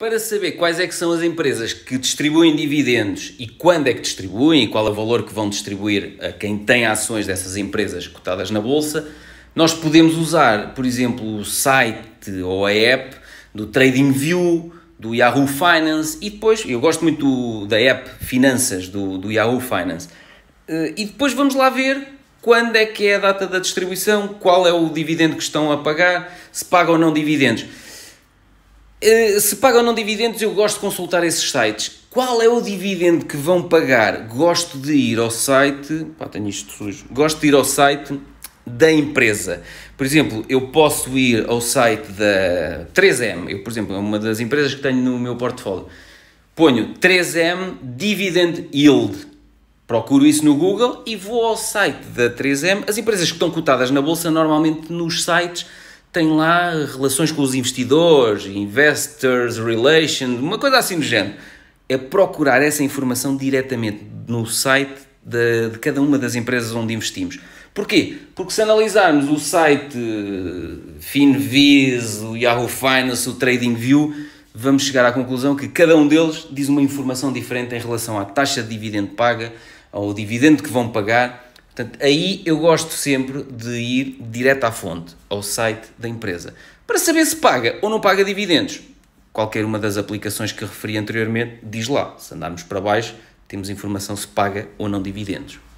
Para saber quais é que são as empresas que distribuem dividendos e quando é que distribuem e qual é o valor que vão distribuir a quem tem ações dessas empresas cotadas na bolsa, nós podemos usar, por exemplo, o site ou a app do TradingView, do Yahoo Finance e depois, eu gosto muito do, da app Finanças do, do Yahoo Finance, eh, e depois vamos lá ver quando é que é a data da distribuição, qual é o dividendo que estão a pagar, se pagam ou não dividendos. Eh, se pagam ou não dividendos, eu gosto de consultar esses sites. Qual é o dividendo que vão pagar? Gosto de ir ao site. Pá, tenho isto sujo. Gosto de ir ao site da empresa. Por exemplo, eu posso ir ao site da 3M. Eu, por exemplo, é uma das empresas que tenho no meu portfólio. Ponho 3M Dividend Yield. Procuro isso no Google e vou ao site da 3M. As empresas que estão cotadas na bolsa normalmente nos sites tem lá relações com os investidores, investors, relations, uma coisa assim do género. É procurar essa informação diretamente no site de, de cada uma das empresas onde investimos. Porquê? Porque se analisarmos o site eh, Finviz, o Yahoo Finance, o TradingView, vamos chegar à conclusão que cada um deles diz uma informação diferente em relação à taxa de dividendo paga, ao dividendo que vão pagar Portanto, aí eu gosto sempre de ir direto à fonte, ao site da empresa, para saber se paga ou não paga dividendos. Qualquer uma das aplicações que referi anteriormente diz lá. Se andarmos para baixo, temos informação se paga ou não dividendos.